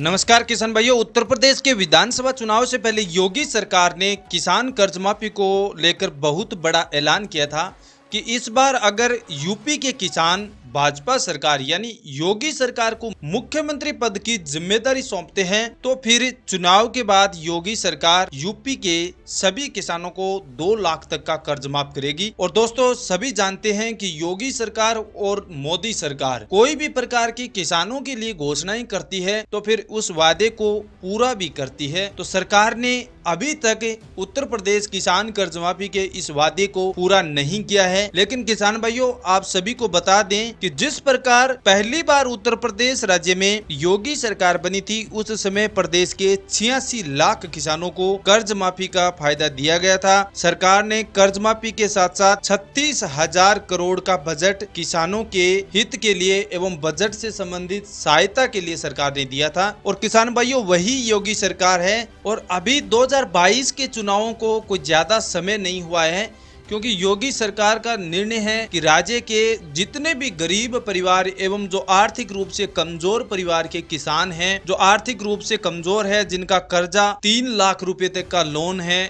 नमस्कार किसान भाइयों उत्तर प्रदेश के विधानसभा चुनाव से पहले योगी सरकार ने किसान कर्ज माफी को लेकर बहुत बड़ा ऐलान किया था कि इस बार अगर यूपी के किसान भाजपा सरकार यानी योगी सरकार को मुख्यमंत्री पद की जिम्मेदारी सौंपते हैं तो फिर चुनाव के बाद योगी सरकार यूपी के सभी किसानों को दो लाख तक का कर्ज माफ करेगी और दोस्तों सभी जानते हैं कि योगी सरकार और मोदी सरकार कोई भी प्रकार की किसानों के लिए घोषणाएं करती है तो फिर उस वादे को पूरा भी करती है तो सरकार ने अभी तक उत्तर प्रदेश किसान कर्ज माफी के इस वादे को पूरा नहीं किया है लेकिन किसान भाइयों आप सभी को बता दें कि जिस प्रकार पहली बार उत्तर प्रदेश राज्य में योगी सरकार बनी थी उस समय प्रदेश के छियासी लाख किसानों को कर्ज माफी का फायदा दिया गया था सरकार ने कर्ज माफी के साथ साथ छत्तीस हजार करोड़ का बजट किसानों के हित के लिए एवं बजट से संबंधित सहायता के लिए सरकार ने दिया था और किसान भाइयों वही योगी सरकार है और अभी 2022 के चुनावों को कोई ज्यादा समय नहीं हुआ है क्योंकि योगी सरकार का निर्णय है कि राज्य के जितने भी गरीब परिवार एवं जो आर्थिक रूप से कमजोर परिवार के किसान हैं जो आर्थिक रूप से कमजोर है जिनका कर्जा तीन लाख रुपए तक का लोन है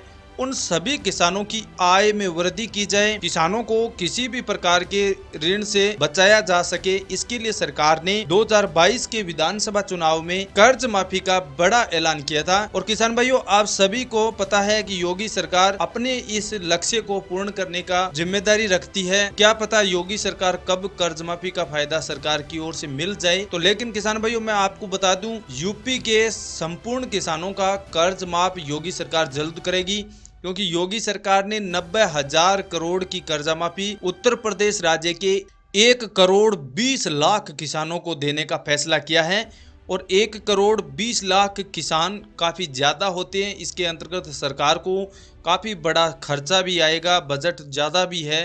उन सभी किसानों की आय में वृद्धि की जाए किसानों को किसी भी प्रकार के ऋण से बचाया जा सके इसके लिए सरकार ने 2022 के विधानसभा चुनाव में कर्ज माफी का बड़ा ऐलान किया था और किसान भाइयों आप सभी को पता है कि योगी सरकार अपने इस लक्ष्य को पूर्ण करने का जिम्मेदारी रखती है क्या पता योगी सरकार कब कर्ज माफी का फायदा सरकार की ओर से मिल जाए तो लेकिन किसान भाइयों मैं आपको बता दूं यूपी के संपूर्ण किसानों का कर्ज माफ योगी सरकार जल्द करेगी क्योंकि योगी सरकार ने नब्बे हजार करोड़ की कर्जा माफी उत्तर प्रदेश राज्य के एक करोड़ बीस लाख किसानों को देने का फैसला किया है और एक करोड़ बीस लाख किसान काफ़ी ज़्यादा होते हैं इसके अंतर्गत सरकार को काफ़ी बड़ा खर्चा भी आएगा बजट ज़्यादा भी है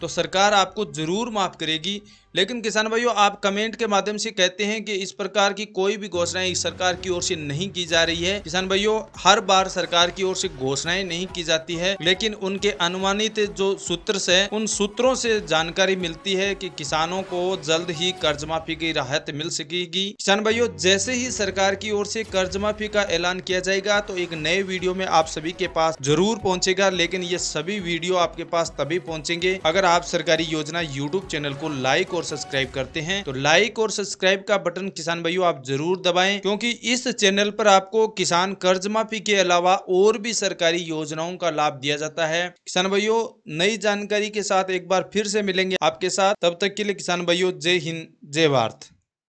तो सरकार आपको ज़रूर माफ़ करेगी लेकिन किसान भाइयों आप कमेंट के माध्यम से कहते हैं कि इस प्रकार की कोई भी घोषणाएं सरकार की ओर से नहीं की जा रही है किसान भाइयों हर बार सरकार की ओर से घोषणाएं नहीं की जाती है लेकिन उनके अनुमानित जो सूत्र से उन सूत्रों से जानकारी मिलती है कि किसानों को जल्द ही कर्ज माफी की राहत मिल सकेगी किसान भाइयों जैसे ही सरकार की ओर से कर्ज माफी का ऐलान किया जाएगा तो एक नए वीडियो में आप सभी के पास जरूर पहुंचेगा लेकिन ये सभी वीडियो आपके पास तभी पहुंचेंगे अगर आप सरकारी योजना यूट्यूब चैनल को लाइक और सब्सक्राइब करते हैं तो लाइक और सब्सक्राइब का बटन किसान भाइयों आप जरूर दबाएं क्योंकि इस चैनल पर आपको किसान कर्ज माफी के अलावा और भी सरकारी योजनाओं का लाभ दिया जाता है किसान भाइयों नई जानकारी के साथ एक बार फिर से मिलेंगे आपके साथ तब तक के लिए किसान भाइयों जय हिंद जय भारत